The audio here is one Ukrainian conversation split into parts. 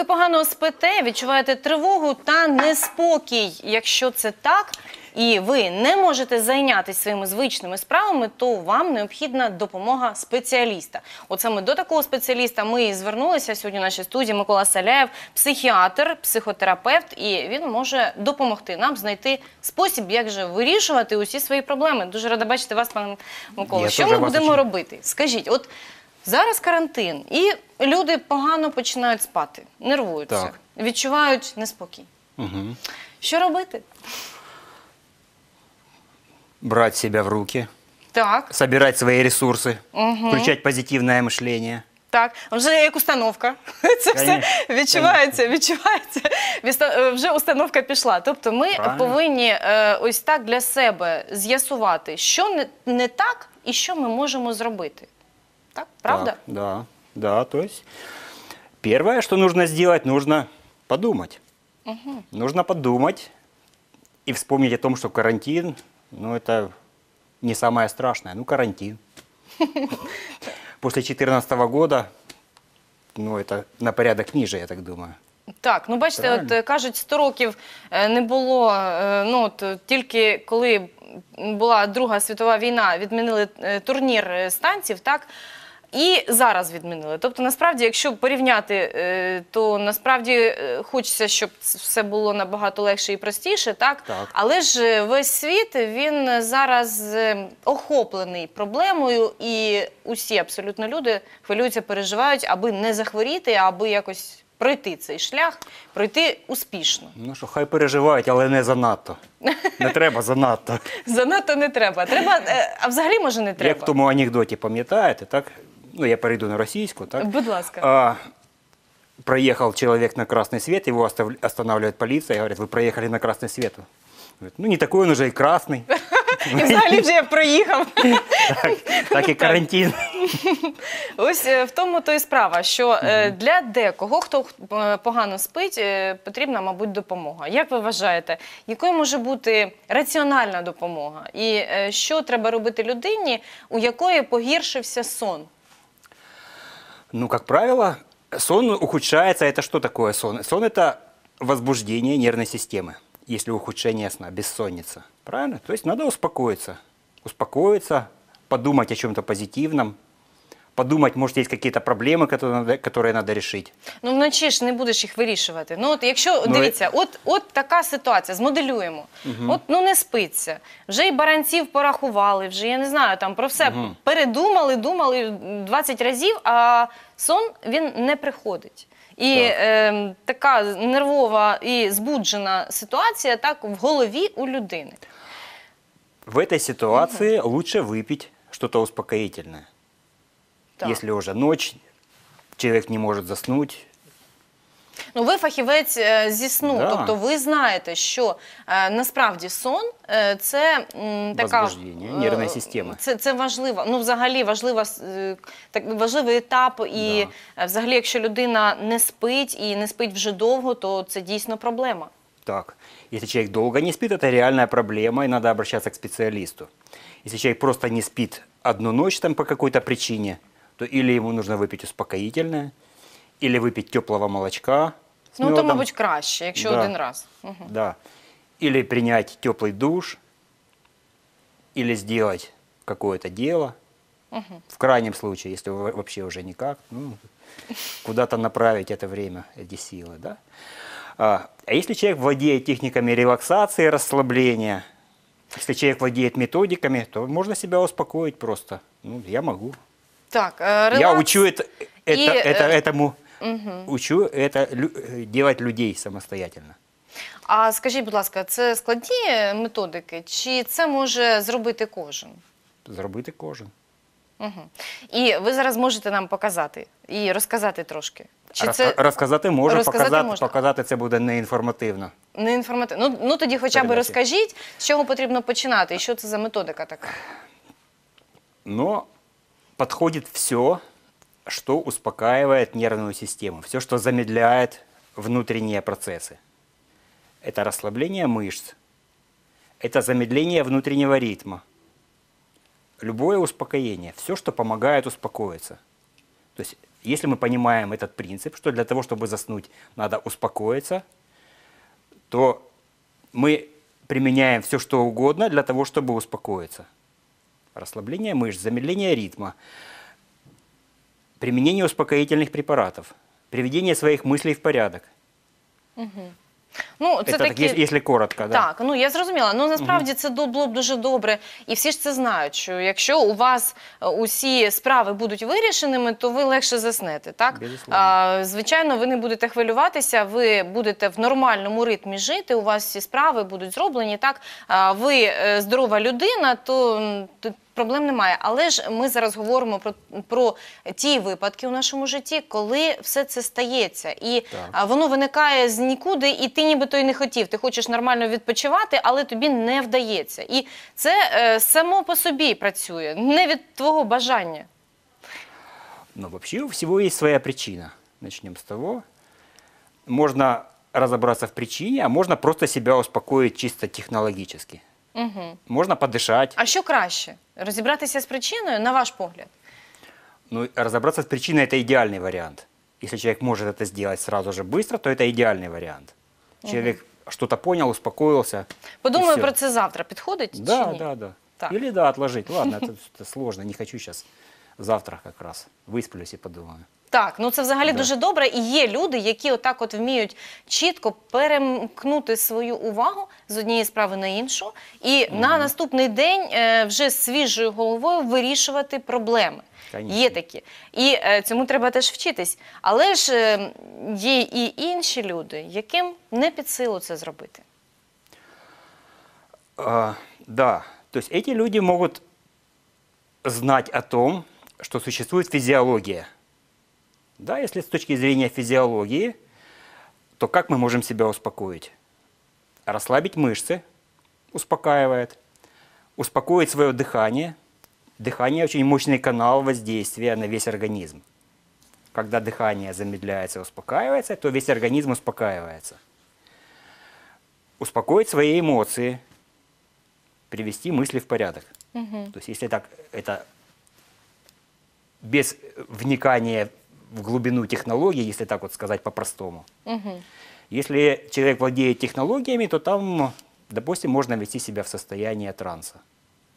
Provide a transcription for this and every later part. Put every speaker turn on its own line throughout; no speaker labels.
Ви погано спите, відчуваєте тривогу та неспокій. Якщо це так і ви не можете зайнятися своїми звичними справами, то вам необхідна допомога спеціаліста. От саме до такого спеціаліста ми і звернулися сьогодні. в нашій студії Микола Саляєв, психіатр, психотерапевт, і він може допомогти нам знайти спосіб, як же вирішувати усі свої проблеми. Дуже рада бачити вас, пане Микола. Що ми будемо робити? Скажіть, от. Зараз карантин, і люди погано починають спати, нервуються, Так. відчувають неспокій. Угу. Що робити?
Брати себя в руки, Так, свої ресурси,
ресурсы, включать
позитивное мышление.
так. Вже як установка. Це все Конечно. відчувається, відчувається. Віста- е, Вже установка пішла. Тобто ми Правильно. повинні е, ось так для себе з'ясувати, що не, не так і що ми можемо зробити. Так, правда? Так,
да, да, то есть первое, что нужно сделать, нужно подумать. Угу. Нужно подумать и вспомнить о том, что карантин, ну это не самое страшное, ну карантин. После 2014 года, ну это на порядок ниже, я так думаю.
Так, ну бачите, от е, кажуть, 100 років е, не було. Е, ну от тільки коли була Друга світова війна, відмінили турнір станців, так. І зараз відмінили. Тобто, насправді, якщо порівняти, то насправді хочеться, щоб все було набагато легше і простіше, так? так але ж весь світ він зараз охоплений проблемою, і усі абсолютно люди хвилюються, переживають, аби не захворіти, аби якось пройти цей шлях, пройти успішно.
Ну що, хай переживають, але не занадто. Не треба занадто.
Занадто не треба. Треба, е, а взагалі може не треба. Як в тому
анекдоті, пам'ятаєте, так? Ну, я перейду на російську, так? Будь ласка. А, проїхав чоловік на Красний свет, його останавливает поліція і говорит, ви проїхали на Красний Світ. ну, не такий он уже и красный.
І взагалі вже я проїхав.
так, так і карантин.
Ось е, в тому то і справа, що е, для декого, хто е, погано спить, е, потрібна, мабуть, допомога. Як ви вважаєте, якою може бути раціональна допомога? І що треба робити людині, у якої погіршився сон?
Ну, як правило, сон ухудшається. Це що такое сон? Сон – це возбуждение нервної системи, якщо ухудшение сна, безсонниця. Правильно? Тобто треба успокоїтися. Успокоїтися подумать о чем-то позитивном, подумать, может, есть какие-то проблеми, которые надо решить.
Ну вночі ну, ж не будеш їх вирішувати. Ну от якщо ну, дивіться, от от така ситуація, змоделюємо. Угу. От ну не спиться. Вже і баранців порахували, вже я не знаю, там про все угу. передумали, думали 20 разів, а сон він не приходить. І так. е, така нервова і збуджена ситуація так в голові у людини.
В этой ситуации угу. лучше что-то успокоительное. Так. Если уже ночь, человек не может заснуть.
Ну, ви фахівець е, зі сну, Да. тобто ви знаєте, що е, насправді сон е, це м, така Возбуждення е, нервної системи. Це, це важливо. Ну, взагалі важлива е, так важливий етап. І е, взагалі, якщо людина не спить і не спить вже довго, то це дійсно проблема.
Так. Якщо человек довго не спить, це реальна проблема, і треба обращаться к спеціалісту. Якщо человек просто не спить. одну ночь там по какой-то причине, то или ему нужно выпить успокоительное, или выпить теплого молочка.
Ну, то, может быть краще, якщо Да. один раз. Мгм.
Да. Или принять теплый душ, или сделать какое-то дело. В крайнем случае, если вообще уже никак, ну, куда-то направить это время, эти силы. Да? А, а если человек владеет техниками релаксации, расслабления, Если человек владеет методиками, то можно себя успокоить просто. Ну, я могу.
Так, э, Я учу
это, это, и, это, э, этому, угу. учу это э, делать людей самостоятельно.
А скажіть, будь ласка, це складні методики, чи це може зробити кожен?
Зробити кожен.
Угу. І ви зараз можете нам показати і розказати трошки. Чи Розка це...
Розказати можу, розказати показати, показати це буде неінформативно.
Не інформативно. Ну, ну тоді хоча б Передачі. розкажіть, з чого потрібно починати і що це за методика така.
Но подходит все, что успокаивает нервную систему, все, что замедляет внутренние процессы. Это расслабление мышц, это замедление внутреннего ритма, любое успокоение, все, что помогает успокоиться. То есть, если мы понимаем этот принцип, что для того, чтобы заснуть, надо успокоиться – то мы применяем все, что угодно для того, чтобы успокоиться. Расслабление мышц, замедление ритма, применение успокоительных препаратов, приведение своих мыслей в порядок.
Угу. Ну, це, це такі... так, якщо коротко, да. так. Ну я зрозуміла. Ну насправді це було б дуже добре, і всі ж це знають. Що якщо у вас е, усі справи будуть вирішеними, то ви легше заснете. Так а, звичайно, ви не будете хвилюватися, ви будете в нормальному ритмі жити. У вас всі справи будуть зроблені. Так а ви е, здорова людина, то проблем немає. Але ж ми зараз говоримо про про ті випадки у нашому житті, коли все це стається, і так. воно виникає з нікуди, і ти нібито й не хотів. Ти хочеш нормально відпочивати, але тобі не вдається. І це е, само по собі працює, не від твого бажання.
Ну взагалі, у всього є своя причина. Начнем з того. Можна розібратися в причині, а можна просто себе успокоїти чисто технологічно. Угу. Можна подышать.
А що краще? Розібратися з причиною, на ваш погляд?
Ну, разобраться с причиной – это идеальный вариант. Если человек может это сделать сразу же быстро, то это идеальный вариант. Человек что-то понял, успокоился.
Подумаю про це завтра. Підходить Да, чи ні? да,
да. Так. Или да, отложить. Ладно, это, это сложно, не хочу сейчас. Завтра как раз высплюсь и подумаю.
Так, ну це взагалі да. дуже добре. І є люди, які отак от вміють чітко перемкнути свою увагу з однієї справи на іншу, і угу. на наступний день е, вже свіжою головою вирішувати проблеми. Конечно. Є такі. І е, цьому треба теж вчитись. Але ж е, є і інші люди, яким не під силу це зробити.
А, да. То есть люди можуть знати о том, що существует фізіологія. Да, если с точки зрения физиологии, то как мы можем себя успокоить? Расслабить мышцы успокаивает, успокоить свое дыхание. Дыхание – очень мощный канал воздействия на весь организм. Когда дыхание замедляется и успокаивается, то весь организм успокаивается. Успокоить свои эмоции, привести мысли в порядок. Угу. То есть если так это без вникания в глубину технологий, если так вот сказать по-простому. Угу. Если человек владеет технологиями, то там, допустим, можна вести себе в состояние транса.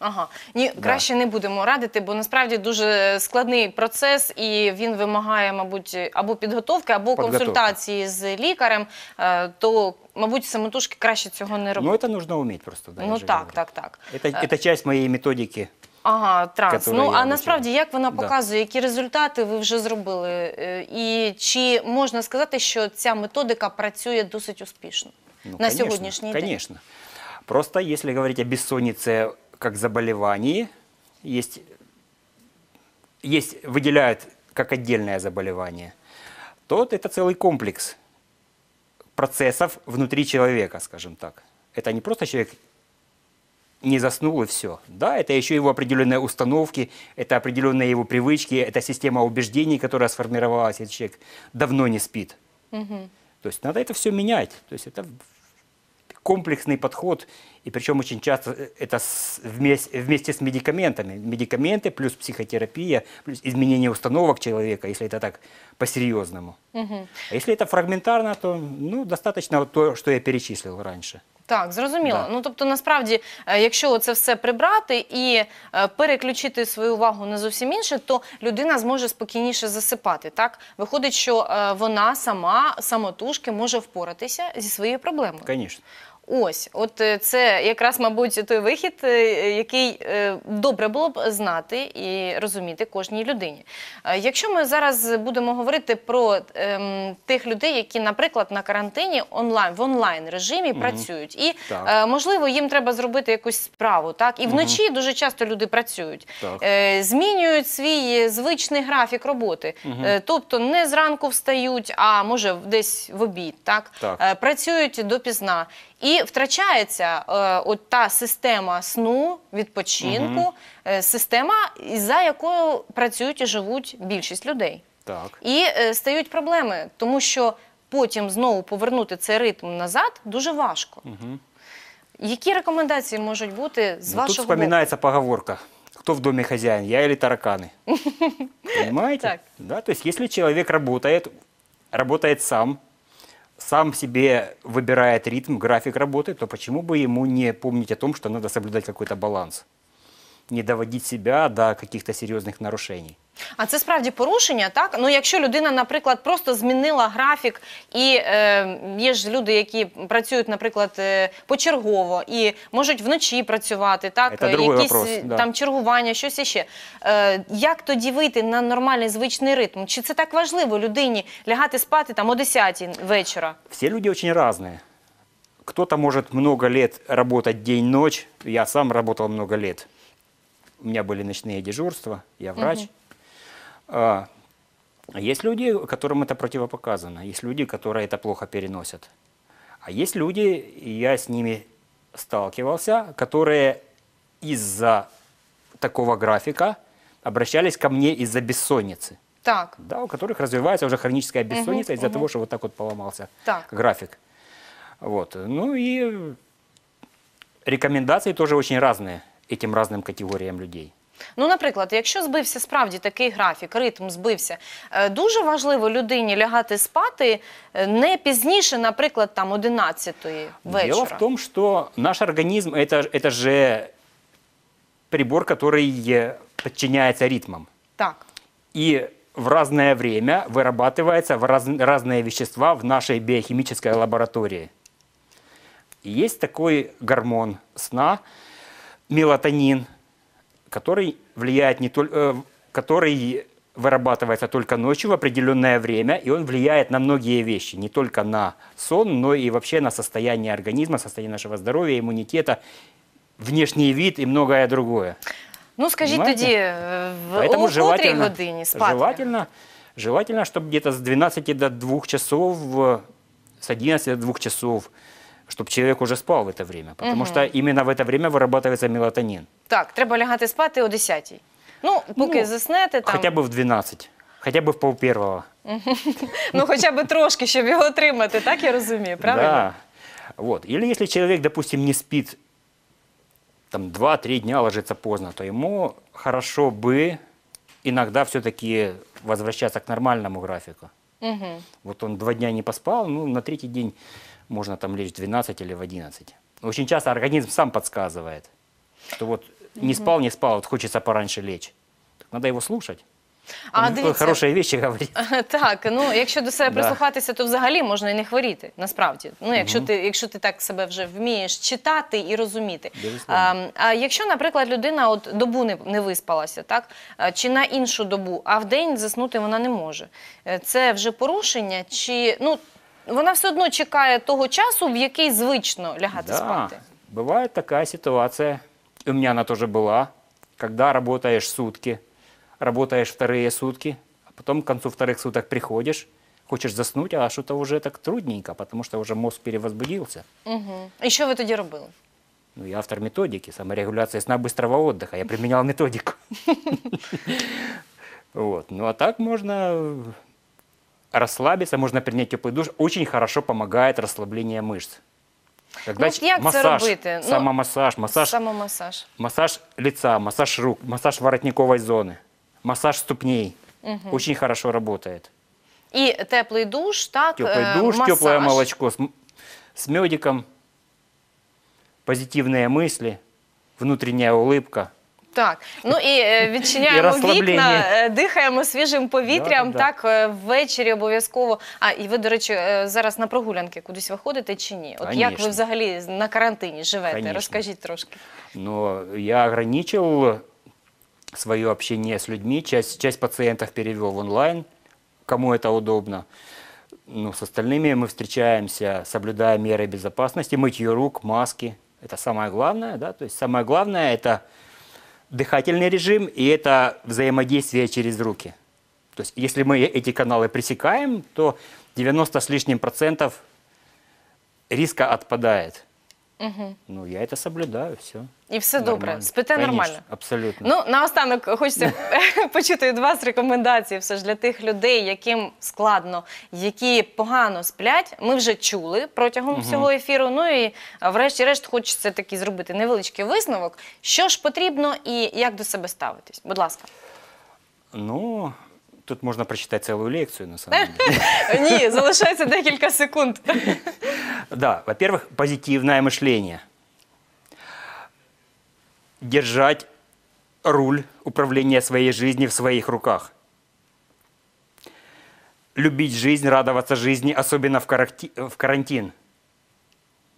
Ага, ні, Да. краще не будемо радити, бо насправді дуже складний процес, і він вимагає, мабуть, або підготовки, або Підготовки. консультації з лікарем. Е, то, мабуть, самотужки краще цього не ну, робити. Ну,
це потрібно уметь просто. Да, Ну же так,
так, так. Это, е. это
часть моей методики
Ага, транс. Ну а насправді як вона показує, які результати ви вже зробили? Е, і чи можна сказати, що ця методика працює досить успішно ну, на сьогоднішній день? Звісно.
Просто если говорить о бессоннице как заболевании, есть, есть, выделяют как отдельное заболевание, то это целый комплекс процессов внутри человека, скажем так. Это не просто человек не заснул и все. Да, это еще его определенные установки, это определенные его привычки, это система убеждений, которая сформировалась, этот человек давно не спит. Угу. То есть надо это все менять. То есть это комплексный подход, и причем очень часто э, это с, вместе, вместе с медикаментами. Медикаменты плюс психотерапия, плюс изменение установок человека, если это так по-серьезному. Угу. А если это фрагментарно, то ну, достаточно вот то, что я перечислил раньше.
Так, зрозуміло. Да. Ну тобто, насправді, е, якщо це все прибрати і е, переключити свою увагу на зовсім інше, то людина зможе спокійніше засипати. Так виходить, що е, вона сама самотужки може впоратися зі своєю проблемою. Звісно. Ось, от е, це якраз, мабуть, той вихід, е, який е, добре було б знати і розуміти кожній людині. Якщо ми зараз будемо говорити про ем, тих людей, які, наприклад, на карантині онлайн в онлайн режимі угу. працюють, і е, можливо їм треба зробити якусь справу, так і вночі угу. дуже часто люди працюють, е, змінюють свій звичний графік роботи, угу. е, тобто не зранку встають, а може десь в обід, так, так. Е, працюють допізна. І втрачається е, от та система сну, відпочинку, угу. е, система, за якою працюють і живуть більшість людей. Так. І е, стають проблеми, тому що потім знову повернути цей ритм назад дуже важко. Угу. Які рекомендації можуть бути з ну, вашого Тут вспоминається
боку? поговорка. Кто в доме хозяин, я или тараканы? Понимаете? Так. Да, то есть, если человек работает, работает сам, сам себе выбирает ритм, график работы, то почему бы ему не помнить о том, что надо соблюдать какой-то баланс, не доводить себя до каких-то серьезных нарушений?
А це справді порушення, так? Ну, якщо людина, наприклад, просто змінила графік, і е, є ж люди, які працюють, наприклад, е, почергово і можуть вночі працювати, так, Це другий якісь вопрос, е, да. там чергування, щось іще. Е, як тоді вийти на нормальний звичний ритм? Чи це так важливо людині лягати спати там о 10 вечора?
Всі люди дуже різні. Кто-то может много лет работать день-ночь. Я сам работал много лет. У меня были ночные дежурства, я врач. А, есть люди, которым это противопоказано, есть люди, которые это плохо переносят. А есть люди, я с ними сталкивался, которые из-за такого графика обращались ко мне из-за бессонницы.
Так. Да,
у которых развивается уже хроническая бессонница угу, из-за угу. того, что вот так вот поломался так. график. Вот. Ну и рекомендации тоже очень разные этим разным категориям людей.
Ну, наприклад, якщо збився справді такий графік, ритм збився, е, дуже важливо людині лягати спати е, не пізніше, наприклад, там 11 вечора. Дело в том,
что наш организм это, это прибор, который э, подчиняется ритмам. Так. И в разное время вырабатываются раз, вещества в нашей биохимической лаборатории. И есть гормон сна, мелатонин – который влияет не только, э, который вырабатывается только ночью в определенное время, и он влияет на многие вещи, не только на сон, но и вообще на состояние организма, состояние нашего здоровья, иммунитета, внешний вид и многое другое.
Ну, скажіть Понимаете? тоді, э, в Поэтому о котрій желательно, годині спати? желательно,
желательно, чтобы где-то с 12 до 2 часов, э, с 11 до 2 часов чтобы человек уже спал в это время. Потому угу. что именно в это время вырабатывается мелатонин.
Так, треба лягати спать о 10-й. Ну, поки ну, заснете там. Хоча б
в 12. хотя бы в пол первого.
ну, хотя бы трошки, щоб його отримати, так я розумію, правильно? Да.
Вот. Или если человек, допустим, не спит там 2-3 дня ложится поздно, то ему хорошо бы иногда все-таки возвращаться к нормальному графику. Угу. Вот он два дня не поспал, ну, на третий день можно там лечь в 12 или в 11. Очень часто организм сам подсказывает, что вот не спал, не спал, вот хочется пораньше лечь. Надо его слушать.
А дивіться, хороші речі говорить. Так, ну якщо до себе прислухатися, то взагалі можна і не хворіти, насправді. Ну, якщо ти якщо ти так себе вже вмієш читати і розуміти. А, ем, а якщо, наприклад, людина от добу не, не виспалася, так е, чи на іншу добу, а в день заснути вона не може. Е, це вже порушення, чи ну вона все одно чекає того часу, в який звично лягати да. спати.
Бывает такая ситуация, у меня она тоже была, когда работаешь сутки, работаешь вторые сутки, а потом к концу вторых суток приходишь, хочешь заснуть, а что-то уже так трудненько, потому что уже мозг перевозбудился.
Угу. І що ви тоді робили?
Ну, я автор методики, саморегуляция сна быстрого отдыха, я применял методику. Вот. Ну а так можно расслабиться, можно принять теплый душ, очень хорошо помогает расслабление мышц. Когда ну, як массаж, це робити? Ну, самомассаж, массаж,
самомассаж.
массаж лица, массаж рук, массаж воротниковой зоны, массаж ступней. Угу. Очень хорошо работает.
И теплый душ, так? Теплый э, душ, массаж. теплое молочко
с, с медиком, позитивные мысли, внутренняя улыбка –
Так, ну і е, І відчиняємо вікна, е, дихаємо свіжим повітрям. Да, Так е, ввечері обов'язково. А і ви, до речі, е, зараз на прогулянки кудись виходите чи ні? От як ви взагалі на карантині живете? Конечно. Розкажіть трошки.
Ну, я ограничив своє общение з людьми. Часть, часть пациентов перевел онлайн, кому это удобно. Ну, с остальными мы встречаемся, соблюдая меры безопасности, мытье рук, маски. Это самое главное, да. То есть самое главное это дыхательный режим и это взаимодействие через руки. То есть если мы эти каналы пресекаем, то 90 с лишним процентов риска отпадает. Угу. Ну, я це соблюдаю, все.
І все добре, спите нормально. Абсолютно. Ну, наостанок хочеться почути від вас рекомендації все ж для тих людей, яким складно, які погано сплять. Ми вже чули протягом Мгм. всього ефіру. Ну і врешті-решт хочеться таки зробити невеличкий висновок. Що ж потрібно і як до себе ставитись? Будь ласка.
Ну, тут можна прочитати цілу лекцію, на самом
деле. Ні, залишається декілька секунд.
Да, во-первых, позитивное мышление. Держать руль управления своей жизнью в своих руках. Любить жизнь, радоваться жизни, особенно в, каракти... в карантин.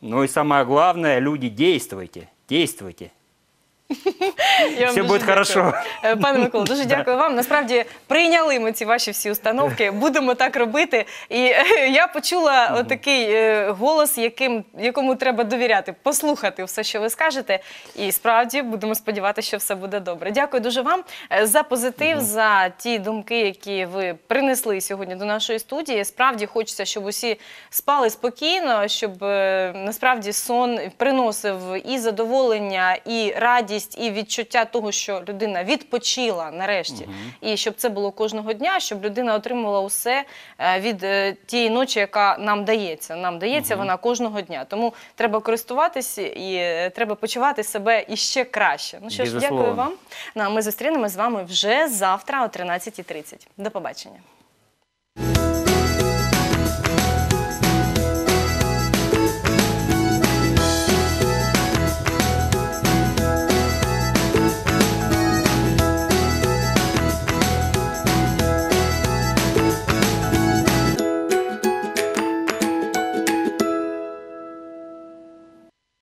Ну и самое главное, люди, действуйте, действуйте,
Все буде дякую. хорошо. Е, пане Миколо, дуже дякую вам. Насправді прийняли ми ці ваші всі установки. Будемо так робити. І е, я почула отакий е, голос, якому треба довіряти, послухати все, що ви скажете. І справді будемо сподіватися, що все буде добре. Дякую дуже вам за позитив, за ті думки, які ви принесли сьогодні до нашої студії. Справді хочеться, щоб усі спали спокійно, щоб насправді сон приносив і задоволення, і радість радість і відчуття того, що людина відпочила нарешті, угу. і щоб це було кожного дня, щоб людина отримувала усе е, від е, тієї ночі, яка нам дається. Нам дається угу. вона кожного дня. Тому треба користуватися і е, треба почувати себе іще краще. Ну що ж, дякую вам. Ну, а ми зустрінемось з вами вже завтра о 13.30. До побачення.